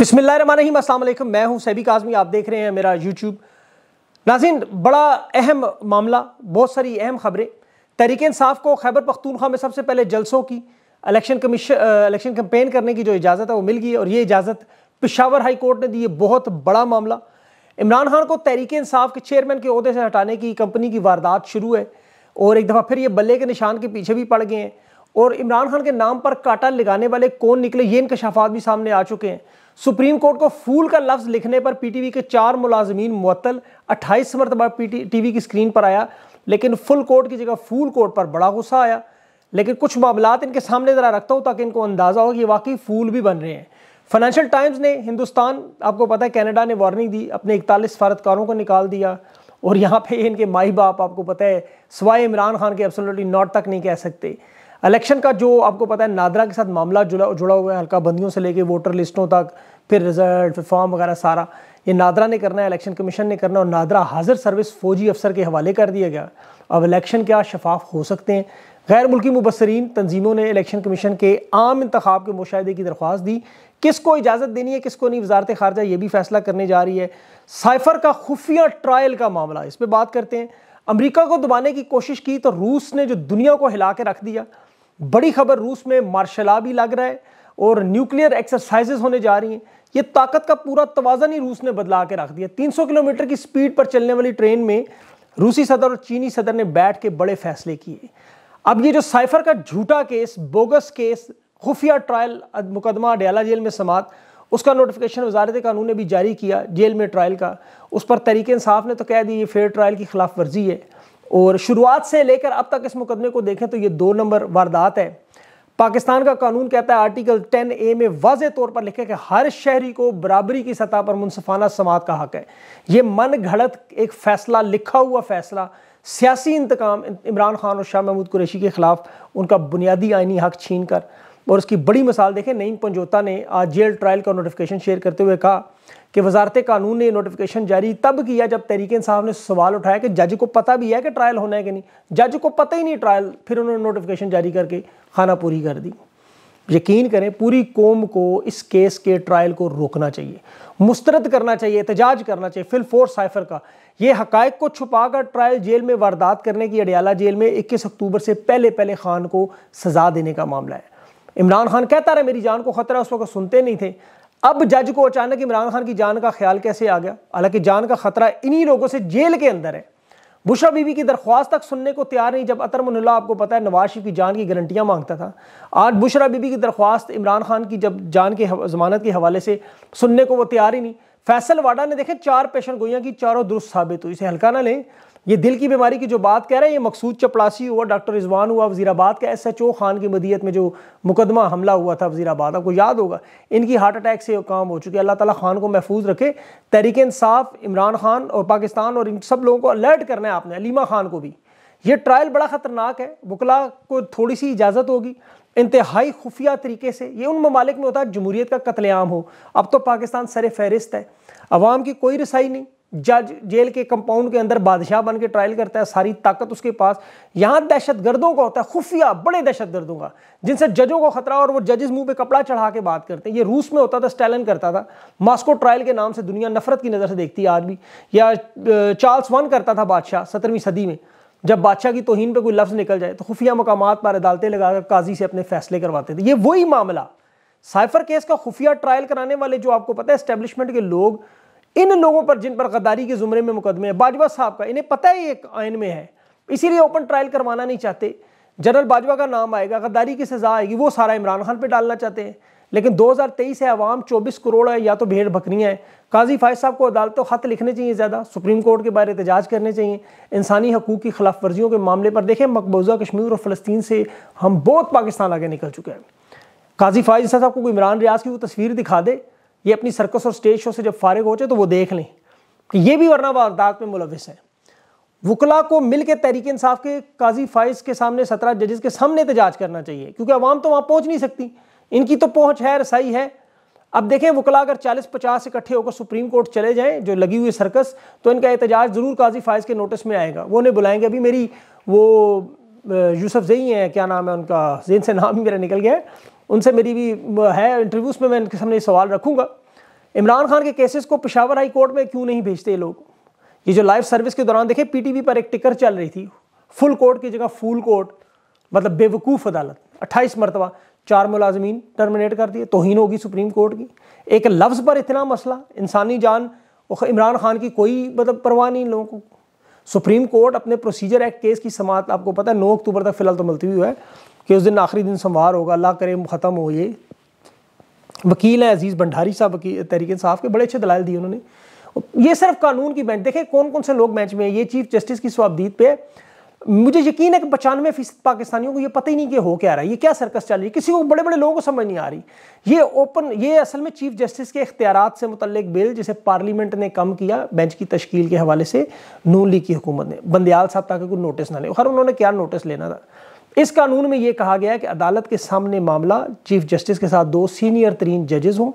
बिसमीम असल मैं हूं सैबी काजमी आप देख रहे हैं मेरा यूट्यूब नाजिन बड़ा अहम मामला बहुत सारी अहम खबरें तहरीक इंसाफ को खैबर पख्तूनख्वा में सबसे पहले जलसों की इलेक्शन कमीशन इलेक्शन कम्पेन करने की जो इजाज़त है वो मिल गई और ये इजाज़त पिशावर हाई कोर्ट ने दी है बहुत बड़ा मामला इमरान खान को तहरीक इंसाफ के चेयरमैन के अहदे से हटाने की कंपनी की वारदात शुरू है और एक दफ़ा फिर ये बल्ले के निशान के पीछे भी पड़ गए हैं और इमरान खान के नाम पर काटा लगाने वाले कौन निकले ये इनकशाफात भी सामने आ चुके हैं सुप्रीम कोर्ट को फूल का लफ्ज लिखने पर पीटीवी के चार मुलाजमीन मुअत्तल अट्ठाईस मरतबा वी की स्क्रीन पर आया लेकिन फुल कोर्ट की जगह फूल कोर्ट पर बड़ा गुस्सा आया लेकिन कुछ मामला इनके सामने ज़रा रखता हूँ ताकि इनको अंदाज़ा हो कि वाकई फूल भी बन रहे हैं फाइनेंशियल टाइम्स ने हिंदुस्तान आपको पता है कनाडा ने वार्निंग दी अपने इकतालीस सफारतकारों को निकाल दिया और यहाँ पे इनके माई बाप आपको पता है सवाए इमरान खान के एब्सोल्युटली नॉट तक नहीं कह सकते इलेक्शन का जो आपको पता है नादरा के साथ मामला जुड़ा जुड़ा हुआ है हल्का बंदियों से लेके वोटर लिस्टों तक फिर रिजल्ट फिर फॉर्म वगैरह सारा ये नादरा ने करना है इलेक्शन कमीशन ने करना और नादरा हाजिर सर्विस फौजी अफसर के हवाले कर दिया गया अब इलेक्शन क्या शफाफ हो सकते हैं गैर मुल्की मुबसरीन तंजीमों ने इलेक्शन कमीशन के आम इंतखब के मुशाहे की दरख्वास्त दी किसको इजाज़त देनी है किसको नहीं वजारत खारजा ये भी फैसला करने जा रही है साइफर का खुफिया ट्रायल का मामला इस पर बात करते हैं अमरीका को दबाने की कोशिश की तो रूस ने जो दुनिया को हिला के रख दिया बड़ी खबर रूस में मार्शला भी लग रहा है और न्यूक्लियर एक्सरसाइजेज होने जा रही हैं ये ताकत का पूरा तोज़न ही रूस ने बदला के रख दिया 300 किलोमीटर की स्पीड पर चलने वाली ट्रेन में रूसी सदर और चीनी सदर ने बैठ के बड़े फैसले किए अब ये जो साइफर का झूठा केस बोगस केस खुफिया ट्रायल मुकदमा अडयाला जेल में समात उसका नोटिफिकेशन वजारत कानून ने भी जारी किया जेल में ट्रायल का उस पर तरीके इंसाफ ने तो कह दी ये फेयर ट्रायल की खिलाफ वर्जी है और शुरुआत से लेकर अब तक इस मुकदमे को देखें तो ये दो नंबर वारदात है पाकिस्तान का कानून कहता है आर्टिकल 10 ए में वाज तौर पर लिखे कि हर शहरी को बराबरी की सतह पर मुनफाना समात का हक है ये मन घड़त एक फैसला लिखा हुआ फैसला सियासी इंतकाम इमरान खान और शाह महमूद कुरैशी के खिलाफ उनका बुनियादी आइनी हक छीन कर और उसकी बड़ी मिसाल देखें नईम पंजोता ने आज जेल ट्रायल का नोटिफिकेशन शेयर करते हुए कहा कि वजारत कानून ने नोटिफिकेशन जारी तब किया जब तहरीक साहब ने सवाल उठाया कि जज को पता भी है कि ट्रायल होना है कि नहीं जज को पता ही नहीं ट्रायल फिर उन्होंने नोटिफिकेशन जारी करके खाना पूरी कर दी यकीन करें पूरी कौम को इस केस के ट्रायल को रोकना चाहिए मुस्तरद करना चाहिए एहतजाज करना चाहिए फिल फोर साइफर का ये हकायक को छुपा कर ट्रायल जेल में वारदात करने की अडियाला जेल में 21 अक्टूबर से पहले पहले खान को सजा देने का मामला है इमरान खान कहता रहा मेरी जान को खतरा उस वक्त सुनते नहीं थे अब जज को अचानक इमरान खान की जान का ख्याल कैसे आ गया हालांकि जान का खतरा इन्हीं लोगों से जेल के अंदर है बुशरा बीबी की दरख्वास्त तक सुनने को तैयार नहीं जब अतर मुनला आपको पता है नवाज शरीफ की जान की गारंटियां मांगता था आज बुशरा बीबी की दरख्वास्त इमरान खान की जब जान के जमानत के हवाले से सुनने को वो तैयार ही नहीं फैसल वाडा ने देखे चार पेशन गोइयाँ की चारों दुरुस्त साबित हुई इसे हल्का ना लें ये दिल की बीमारी की जो बात कह रहे हैं ये मकसूद चपड़ासी हुआ डॉक्टर रिजवान हुआ वजीराबाद का एस एच ओ खान की मदीयत में जो मुकदमा हमला हुआ था वजीराबाद आपको याद होगा इनकी हार्ट अटैक से काम हो चुके अल्लाह ताला खान को महफूज रखे तहरीक इंसाफ इमरान खान और पाकिस्तान और इन सब लोगों को अलर्ट करना है आपने अलीमा खान को भी ये ट्रायल बड़ा ख़तरनाक है वकला को थोड़ी सी इजाज़त होगी इंतहाई खुफिया तरीके से ये उन ममालिक में होता है जमहूरीत का कतलेआम हो अब तो पाकिस्तान सर फहरिस्त है अवाम की कोई रसाई नहीं जज जेल के कंपाउंड के अंदर बादशाह बन के ट्रायल करता है सारी ताकत उसके पास यहाँ दहशत गर्दों का होता है खुफिया बड़े दहशत गर्दों का जिनसे जजों को खतरा और वो जजेस मुंह पे कपड़ा चढ़ा के बात करते हैं ये रूस में होता था स्टैलन करता था मास्को ट्रायल के नाम से दुनिया नफरत की नज़र से देखती है आज भी या चार्ल्स वन करता था बादशाह सत्रहवीं सदी में जब बादशाह की तोहन पर कोई लफ्ज़ निकल जाए तो खुफिया मकाम पर अदालतें लगाकर काजी से अपने फैसले करवाते थे ये वही मामला साइफर केस का खुफिया ट्रायल कराने वाले जो आपको पता है इस्टेब्लिशमेंट के लोग इन लोगों पर जिन पर गद्दारी के जुमरे में मुकदमे हैं बाजवा साहब का इन्हें पता है ये आयन में है इसीलिए ओपन ट्रायल करवाना नहीं चाहते जनरल बाजवा का नाम आएगा गद्दारी की सज़ा आएगी वो सारा इमरान खान पर डालना चाहते हैं लेकिन 2023 है अवाम चौबीस करोड़ है या तो भेड़ बकरियाँ हैं काजी फायज साहब को अदालतों तो खत लिखने चाहिए ज़्यादा सुप्रीम कोर्ट के बारे एहतजाज करने चाहिए इंसानी हकूक़ की खिलाफ वर्जियों के मामले पर देखें मकबूजा कश्मीर और फ़लस्तीन से हम बहुत पाकिस्तान आगे निकल चुके हैं काजी फायज साहब को इमरान रियाज की वो तस्वीर दिखा दे ये अपनी सर्कस और स्टेज शो से जब फारिग हो जाए तो वो देख लें कि ये भी वरना वारदात में मुलविस हैं वकला को मिल के तहरीक इंसाफ के काजी फाइज के सामने सत्रह जजेस के सामने एहतजाज करना चाहिए क्योंकि अवाम तो वहाँ पहुँच नहीं सकती इनकी तो पहुँच है रसाई है अब देखें वकला अगर 40-50 इकट्ठे होकर सुप्रीम कोर्ट चले जाएं जो लगी हुई सर्कस तो इनका एहतजाज ज़रूर काजी फाइज के नोटिस में आएगा वो उन्हें बुलाएंगे अभी मेरी वो यूसफ जई हैं क्या नाम है उनका जिनसे से नाम मेरा निकल गया है उनसे मेरी भी है इंटरव्यूज़ में मैं इनके सामने सवाल रखूँगा इमरान खान के केसेस को पिशावर हाई कोर्ट में क्यों नहीं भेजते लोग ये जो लाइव सर्विस के दौरान देखे पीटीवी पर एक टिकर चल रही थी फुल कोर्ट की जगह फुल कोर्ट मतलब बेवकूफ़ अदालत अट्ठाईस मरतबा चार मुलाजमीन टर्मिनेट कर दिए तोहन होगी सुप्रीम कोर्ट की एक लफ्ज़ पर इतना मसला इंसानी जान इमरान खान की कोई मतलब परवाह नहीं लोगों को सुप्रीम कोर्ट अपने प्रोसीजर एक्ट केस की समात आपको पता है नौ अक्टूबर तक फिलहाल तो मुलतवी है कि उस दिन आखिरी दिन संवार होगा अल्लाह करे ख़त्म हो ये वकील हैं अजीज़ भंडारी साहब तहरीक साहब के बड़े अच्छे दलाल दिए उन्होंने ये सिर्फ कानून की बेंच देखें कौन कौन से लोग बेंच में ये चीफ जस्टिस की स्वाबदीद पे मुझे यकीन है कि पचानवे फीसद पाकिस्तानियों को ये पता ही नहीं कि हो क्या रहा है ये क्या सर्कस चल रही है किसी को बड़े बड़े लोगों को समझ नहीं आ रही ये ओपन ये असल में चीफ जस्टिस के इख्तियार से मुतलक बिल जिसे पार्लियामेंट ने कम किया बेंच की तश्कील के हवाले से नू ली की हुकूमत ने बंदयाल साहब ताकि कोई नोटिस ना ले हर उन्होंने क्या नोटिस लेना था इस कानून में यह कहा गया है कि अदालत के सामने मामला चीफ जस्टिस के साथ दो सीनियर तरीन जजेस हों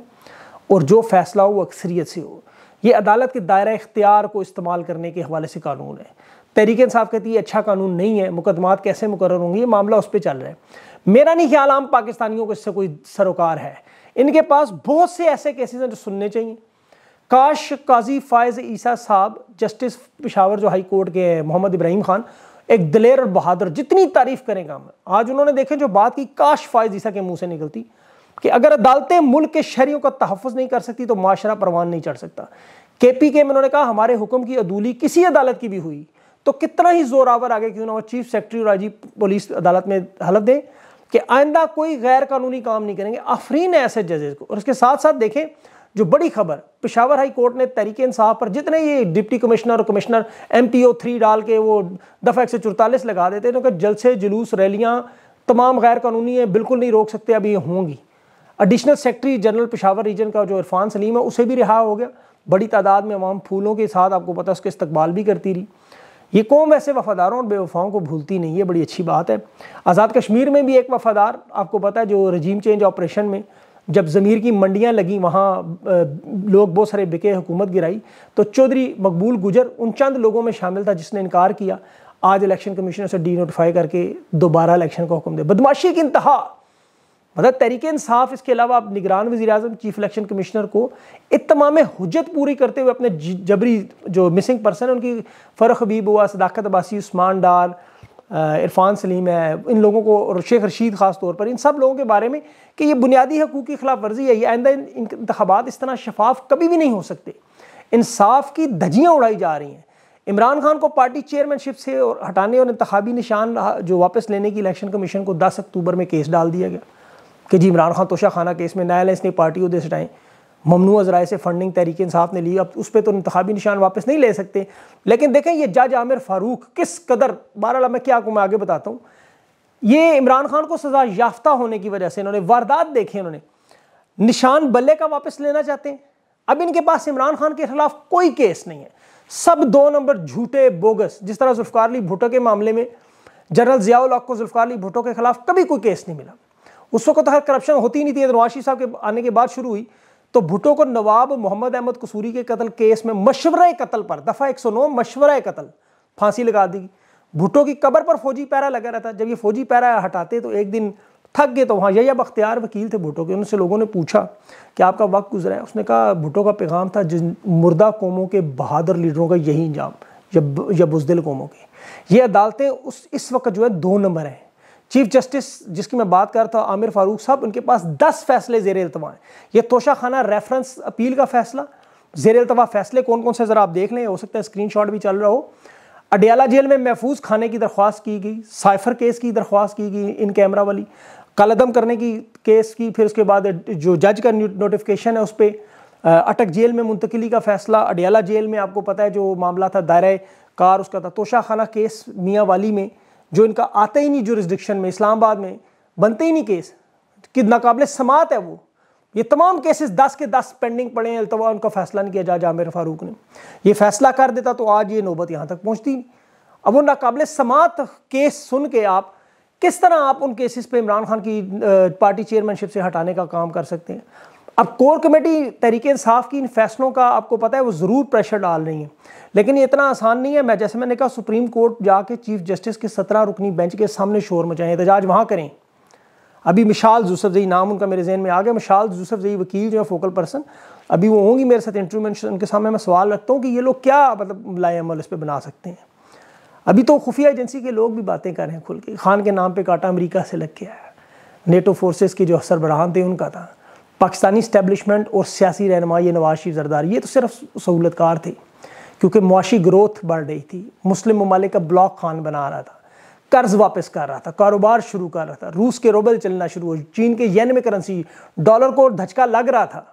और जो फैसला हो वो अक्सरियत से हो ये अदालत के दायरा इख्तियार को इस्तेमाल करने के हवाले से कानून है तहरीक इंसाफ कहती है अच्छा कानून नहीं है मुकदमात कैसे मुकर होंगे ये मामला उस पर चल रहा है मेरा नहीं ख्याल आम पाकिस्तानियों को इससे कोई सरोकार है इनके पास बहुत से ऐसे केसेस हैं जो सुनने चाहिए काश काजी फायज़ ईसा साहब जस्टिस पिशावर जो हाई कोर्ट के हैं मोहम्मद इब्राहिम खान एक दलेर और बहादुर जितनी तारीफ करें काम आज उन्होंने देखें जो बात की काश फायज ईसा के मुंह से निकलती कि अगर अदालतें मुल्क के शहरीों का तहफ़ नहीं कर सकती तो माशरा परवान नहीं चढ़ सकता के पी के में उन्होंने कहा हमारे हुक्म की अदूली किसी अदालत की भी हुई तो कितना ही जोरावर आगे क्यों ना हो चीफ सेक्रेटरी और आईजी पुलिस अदालत में हलफ दें कि आइंदा कोई गैर कानूनी काम नहीं करेंगे आफरीन है ऐसे जजेस को और उसके साथ साथ देखें जो बड़ी खबर पिशावर हाई कोर्ट ने तहरीक इंसाफ पर जितने ये डिप्टी कमिश्नर और commissioner M P O three डाल के वो दफ़ा एक सौ चौतालीस लगा देते हैं तो जलसे जुलूस रैलियाँ तमाम गैर कानूनी है बिल्कुल नहीं रोक सकते अभी ये होंगी additional secretary general Peshawar region का जो इरफान सलीम है उसे भी रिहा हो गया बड़ी तादाद में अवाम फूलों के साथ आपको पता है उसके इस्तबाल भी करती रही ये कौम वैसे वफ़ादारों और बेवफाओं को भूलती नहीं है बड़ी अच्छी बात है आज़ाद कश्मीर में भी एक वफ़ादार आपको पता है जो रजीम चेंज ऑपरेशन में जब ज़मीर की मंडियाँ लगी वहाँ लोग बहुत सारे बिके हुकूमत गिराई तो चौधरी मकबूल गुजर उन चंद लोगों में शामिल था जिसने इनकार किया आज इलेक्शन कमीशन से डी नोटिफाई करके दोबारा इलेक्शन का हुक्म दे बदमाशी की इंतहा मतलब तरीक़े इंसाफ इसके अलावा आप निगरान वजी अजम चीफ इलेक्शन कमिश्नर को इतमाम हजत पूरी करते हुए अपने जबरी जो मिसिंग पर्सन है उनकी फ़रख हबीब हुआ सदाकत अबासी उस्मान डार इरफान सलीम है इन लोगों को और शेख रशीद ख़ास तौर पर इन सब लोगों के बारे में कि ये बुनियादी हकूक़ की खिलाफ वर्जी है ये आइंदा इंतबात इस तरह शफाफ कभी भी नहीं हो सकते इंसाफ की धजियाँ उड़ाई जा रही हैं इमरान खान को पार्टी चेयरमैनशिप से और हटाने और इंतबी निशान जो वापस लेने की इलेक्शन कमीशन को दस अक्टूबर में केस डाल दिया गया कि जी इमरान खान तोशा खाना केस में न्यायालय ने पार्टी उदय सटाएँ ममनू अजराए से फंडिंग तहरीक इंसाफ ने ली अब उस पर तो इंतबी निशान वापस नहीं ले सकते लेकिन देखें ये जज आमिर फारूक किस कदर बहरहाल मैं क्या आपको मैं आगे बताता हूँ ये इमरान खान को सजा याफ्ता होने की वजह से इन्होंने वारदात देखी इन्होंने निशान बल्ले का वापस लेना चाहते हैं अब इनके पास इमरान खान के खिलाफ कोई केस नहीं है सब दो नंबर झूठे बोगस जिस तरह जुल्फकार अली भुटो के मामले में जनरल जियाउल हक को जुल्फकार अली भुटो के खिलाफ कभी कोई केस नहीं मिला उस वक्त तो हर करप्शन होती नहीं थी नवाशी साहब के आने के बाद शुरू हुई तो भुटो को नवाब मोहम्मद अहमद कसूरी के कत्ल केस में मशवरा कत्ल पर दफ़ा एक सौ नौ मशवरा कत्ल फांसी लगा दी भुटो की कबर पर फौजी पैरा लगा रहता जब ये फौजी पैरा हटाते तो एक दिन थक गए तो वहाँ यही अब अख्तियार वकील थे भुटो के उनसे लोगों ने पूछा कि आपका वक्त गुजरा है उसने कहा भुटो का पैगाम था जिन मुर्दा कौमों के बहादुर लीडरों का यही इंजाम या बुजदिल कौमों के ये अदालतें उस इस वक्त जो है दो नंबर हैं चीफ जस्टिस जिसकी मैं बात कर था आमिर फारूक साहब उनके पास दस फैसले जेर अल्तवा हैं ये तोशा खाना रेफरेंस अपील का फैसला जेर अल्तवा फैसले कौन कौन से ज़रा आप देख लें हो सकता है स्क्रीन भी चल रहा हो अडियाला जेल में महफूज खाने की दरख्वास्त की गई साइफर केस की दरख्वास्त की गई इन कैमरा वाली कलदम करने की केस की फिर उसके बाद जो जज का नोटिफिकेशन है उस पर अटक जेल में मुंतकली का फैसला अडियाला जेल में आपको पता है जो मामला था दायरा कार उसका था तोशा खाना केस मियाँ वाली में जो इनका आता ही नहीं जुरिस्डिक्शन में इस्लामाबाद में बनते ही नहीं केस कि नाकबिल समात है वो ये तमाम केसेस दस के दस पेंडिंग पड़े हैं अल्तवा उनका फैसला नहीं किया जा जामिर फारूक ने ये फैसला कर देता तो आज ये नौबत यहाँ तक पहुँचती अब वो नाकबिल समात केस सुन के आप किस तरह आप उन केसेस पे इमरान खान की पार्टी चेयरमैनशिप से हटाने का काम कर सकते हैं अब कोर कमेटी तरीके इंसाफ की इन फैसलों का आपको पता है वो ज़रूर प्रेशर डाल रही है लेकिन ये इतना आसान नहीं है मैं जैसे मैंने कहा सुप्रीम कोर्ट जाके चीफ जस्टिस की सत्रह रुकनी बेंच के सामने शोर मचाएं एहतजाज वहाँ करें अभी मिशाल जूसफ जई नाम उनका मेरे जहन में आ गया मिशाल जूसफ जई वकील जो है फोकल पर्सन अभी वो होंगी मेरे साथ इंटरव्यू में उनके सामने मैं सवाल रखता हूँ कि ये लोग क्या मतलब लाएमल इस पर बना सकते हैं अभी तो खुफिया एजेंसी के लोग भी बातें कर रहे हैं खुल के खान के नाम पर काटा अमरीका से लग के आया नेटो फोर्सेस के जो सरबराहान थे उनका था पाकिस्तानी इस्टेबलिशमेंट और सियासी रहनमाई नवाज शरीफ जरदारी ये तो सिर्फ सहूलतकार थे क्योंकि मुआशी ग्रोथ बढ़ रही थी मुस्लिम ममालिक का ब्लॉक खान बना रहा था कर्ज वापस कर रहा था कारोबार शुरू कर रहा था रूस के रोबल चलना शुरू हो चीन के येन में करेंसी डॉलर को धचका लग रहा था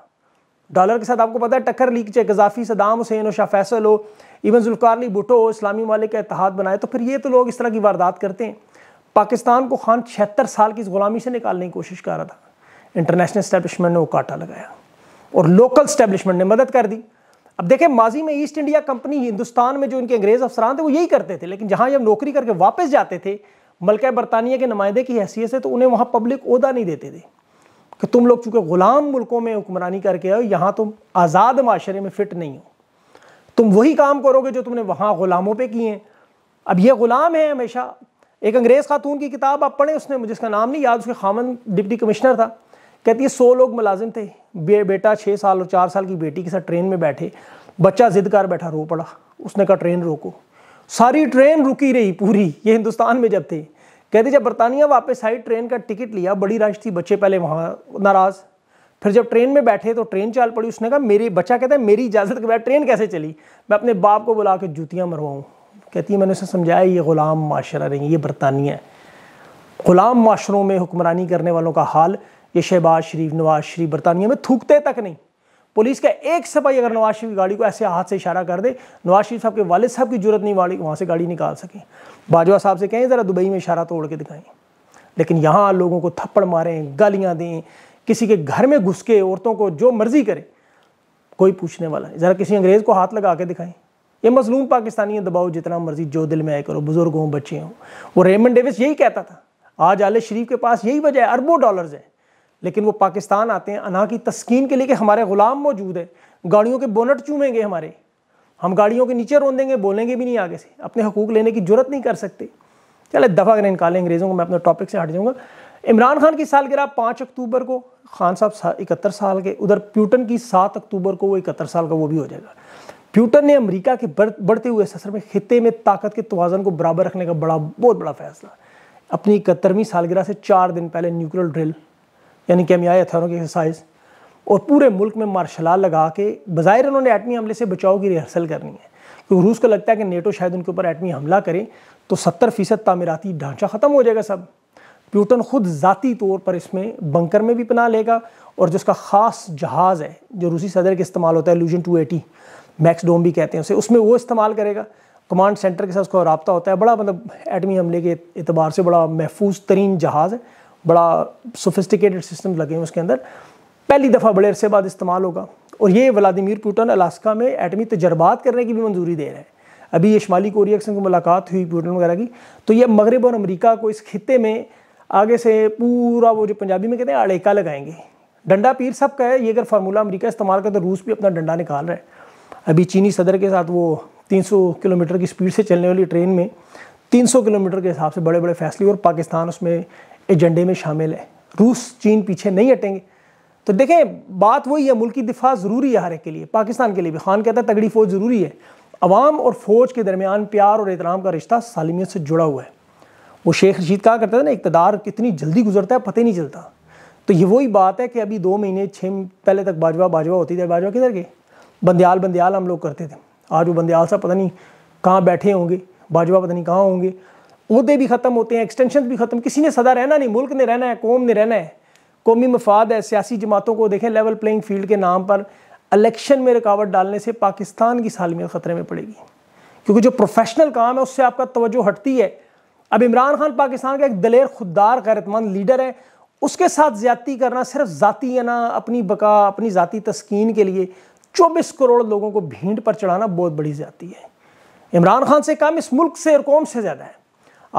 डॉलर के साथ आपको पता है टक्कर लीक चाहे गजाफी सदाम हुसैन और शाह फैसल हो इवन जुल्कारली भुटो हो इस्लामी मालिक का इतिहाद बनाए तो फिर ये तो लोग इस तरह की वारदात करते हैं पाकिस्तान को खान छिहत्तर साल की इस गुलामी से निकालने की कोशिश कर रहा था इंटरनेशनल स्टैब्लिशमेंट ने वो काटा लगाया और लोकल स्टैब्लिशमेंट ने मदद कर दी अब देखें माजी में ईस्ट इंडिया कंपनी हिंदुस्तान में जो इनके अंग्रेज़ अफसरान थे वो यही करते थे लेकिन जहाँ जब नौकरी करके वापस जाते थे मलक बरतानिया के नुमाइंदे की हैसियत से तो उन्हें वहाँ पब्लिक अहदा नहीं देते थे कि तुम लोग चूँकि ग़ुलाम मुल्कों में हुक्मरानी करके आओ यहाँ तुम आज़ाद माशरे में फ़िट नहीं हो तुम वही काम करोगे जो तुमने वहाँ ग़ुलामों पर किए हैं अब ये ग़ुलाम है हमेशा एक अंग्रेज़ खातून की किताब आप पढ़ें उसने मुझे इसका नाम नहीं याद उसके खामन डिप्टी कमिश्नर था कहती है सौ लोग मुलाजिम थे बे, बेटा छः साल और चार साल की बेटी के साथ ट्रेन में बैठे बच्चा जिद कर बैठा रो पड़ा उसने कहा ट्रेन रोको सारी ट्रेन रुकी रही पूरी ये हिंदुस्तान में जब थे कहते जब बरतानिया वापस आई ट्रेन का टिकट लिया बड़ी राश थी बच्चे पहले वहाँ नाराज़ फिर जब ट्रेन में बैठे तो ट्रेन चाल पड़ी उसने कहा मेरी बच्चा कहता है मेरी इजाज़त के बाद ट्रेन कैसे चली मैं अपने बाप को बुला के जूतियाँ मरवाऊँ कहती है मैंने उसे समझाया ये ग़ुलाम माशरा नहीं ये बरतानिया है ग़ुलाम माशरों में हुक्मरानी करने वालों का हाल ये शहबाज शरीफ नवाज शरीफ बरतानिया में थूकते तक नहीं पुलिस का एक सफाई अगर नवाज शरीफ की गाड़ी को ऐसे हाथ से इशारा कर दे नवाज शरीफ साहब के वालिद साहब की जरूरत नहीं वाली वहाँ से गाड़ी निकाल सकें बाजवा साहब से कहें ज़रा दुबई में इशारा तोड़ के दिखाएं लेकिन यहाँ लोगों को थप्पड़ मारें गालियाँ दें किसी के घर में घुस के औरतों को जो मर्जी करें कोई पूछने वाला नहीं ज़रा किसी अंग्रेज़ को हाथ लगा के दिखाएं ये मजलूम पाकिस्तानी दबाओ जितना मर्जी जो दिल में आए करो बुज़ुर्ग हों बच्चे हों वो रेमन डेविस यही कहता था आज आल शरीफ के पास यही वजह है अरबों डॉलर्स हैं लेकिन वो पाकिस्तान आते हैं अना की तस्कीन के लिए कि हमारे ग़ुलाम मौजूद है गाड़ियों के बोनट चूमेंगे हमारे हम गाड़ियों के नीचे रोन देंगे बोलेंगे भी नहीं आगे से अपने हकूक लेने की जरूरत नहीं कर सकते चले दफ़ा करें निकालें अंग्रेज़ों को मैं अपने टॉपिक से हट जाऊँगा इमरान खान की सालगिरह पाँच अक्टूबर को खान साहब इकहत्तर साल के उधर प्यूटन की सात अक्टूबर को वो इकहत्तर साल का वो भी हो जाएगा प्यूटन ने अमेरिका के बढ़ते हुए ससर में खत्े में ताकत के तोज़न को बराबर रखने का बड़ा बहुत बड़ा फैसला अपनी इकहत्तरवीं सालगिरह से चार दिन पहले न्यूक्लियर ड्रिल यानी कि हथियारों की एक्सरसाइज और पूरे मुल्क में मार्शल आर्ट लगा के बाहर उन्होंने एटमी हमले से बचाव की रिहर्सल करनी है क्योंकि रूस को लगता है कि नेटो शायद उनके ऊपर एटमी हमला करें तो सत्तर फ़ीसद तामीराती ढांचा ख़त्म हो जाएगा सब प्यूटन ख़ुद ज़ाती तौर पर इसमें बंकर में भी पना लेगा और जिसका ख़ास जहाज़ है जो रूसी सदर के इस्तेमाल होता है लूजन टू एटी मैक्स डोम भी कहते हैं उसे उसमें वो इस्तेमाल करेगा कमांड सेंटर के साथ उसका रबता होता है बड़ा मतलब एटमी हमले के अतबार से बड़ा महफूज तरीन जहाज़ है बड़ा सोफिस्टिकेटेड सिस्टम लगे हैं उसके अंदर पहली दफ़ा बड़े अरसे बाद इस्तेमाल होगा और ये व्लादिमिर पुटन अलास्का में एटमी तजर्बात करने की भी मंजूरी दे रहे हैं अभी ये शुमाली कोरिया से मुलाकात हुई पुटन वगैरह की तो ये मगरब और अमरीका को इस खत्े में आगे से पूरा वो जो पंजाबी में कहते हैं अड़ेका लगाएंगे डंडा पीर सब का है ये अगर फार्मूला अमरीका इस्तेमाल कर तो रूस भी अपना डंडा निकाल रहा है अभी चीनी सदर के साथ वो 300 किलोमीटर की स्पीड से चलने वाली ट्रेन में 300 किलोमीटर के हिसाब से बड़े बड़े फैसले और पाकिस्तान उसमें एजेंडे में शामिल है रूस चीन पीछे नहीं हटेंगे तो देखें बात वही है मुल्क दिफा ज़रूरी है हर एक के लिए पाकिस्तान के लिए भी खान कहता है तगड़ी फ़ौज ज़रूरी है अवाम और फ़ौज के दरमियान प्यार और एहतराम का रिश्ता सालमियत से जुड़ा हुआ है वो शेख रशीद कहा करता था ना इकतदार कितनी जल्दी गुजरता है पता ही नहीं चलता तो ये वही बात है कि अभी दो महीने छः पहले तक बाजवा बाजवा होती थी बाजवा किधर गए बंदयाल बंदयाल हम लोग करते थे आज वो बंदयाल साहब पता नहीं कहाँ बैठे होंगे बाजवा पता नहीं कहाँ होंगे अहदे भी ख़त्म होते हैं एक्सटेंशन भी ख़त्म किसी ने सदा रहना नहीं मुल्क ने रहना है कौम ने रहना है कौमी मफाद है सियासी जमातों को देखें लेवल प्लेइंग फील्ड के नाम पर इलेक्शन में रुकावट डालने से पाकिस्तान की सालमियत ख़तरे में पड़ेगी क्योंकि जो प्रोफेशनल काम है उससे आपका तवज्जो हटती है अब इमरान खान पाकिस्तान का एक दलेर खुददार गैरतमंद लीडर है उसके साथ ज्यादती करना सिर्फ ज़ाती ना अपनी बका अपनी ज़ाती तस्कीन के लिए चौबीस करोड़ लोगों को भीड़ पर चढ़ाना बहुत बड़ी ज्यादती है इमरान खान से काम इस मुल्क से और कौम से ज़्यादा है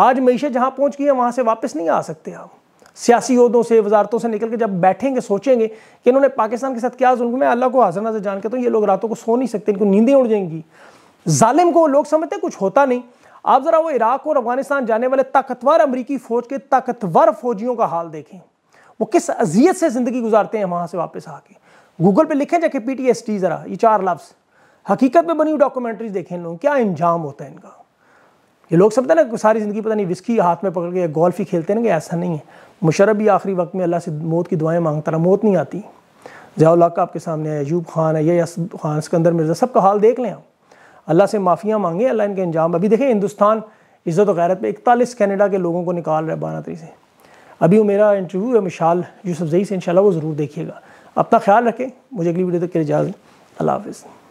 आज मीशत जहाँ पहुँच गई है वहाँ से वापस नहीं आ सकते आप सियासी उहदों से वजारतों से निकल के जब बैठेंगे सोचेंगे कि इन्होंने पाकिस्तान के साथ क्या जुल्म मैं अल्लाह को हाजिर से जान के तो ये लोग रातों को सो नहीं सकते इनको नींदें उड़ जाएंगी जालिम को लोग समझते कुछ होता नहीं आप ज़रा वो इराक और अफगानिस्तान जाने वाले ताकतवर अमरीकी फ़ौज के ताकतवर फौजियों का हाल देखें वो किस अजियत से ज़िंदगी गुजारते हैं वहाँ से वापस आके गूगल पर लिखें जाके पी टी एस टी ज़रा ये चार लफ्स हकीकत में बनी हुई डॉक्यूमेंट्रीज देखें लोग क्या इंजाम होता है इनका ये लोग समझते ना सारी ज़िंदगी पता नहीं विस्की हाथ में पकड़ के गोल्फ ही खेलते कि ऐसा नहीं है मुशरफ भी आखिरी वक्त में अल्लाह से मौत की दुआएं मांगता रहा मौत नहीं आती जयाल्लाक का आपके सामने है अयूब खान है या खान सिकंदर मिर्ज़ा सब का हाल देख लें आप अल्लाह से माफ़ियाँ मांगे अल्लाह इनके अंजाम अभी देखें हिंदुस्तान इज़्ज़त और गैरत में इकतालीस कैनेडा के लोगों को निकाल रहा है बारातरी से अभी वो मेरा इंटरव्यू है मिशाल यूसफ जई से इनशाला वो ज़रूर देखिएगा अपना ख्याल रखें मुझे अगली वीडियो तक के लिए अल्लाह हाफिज़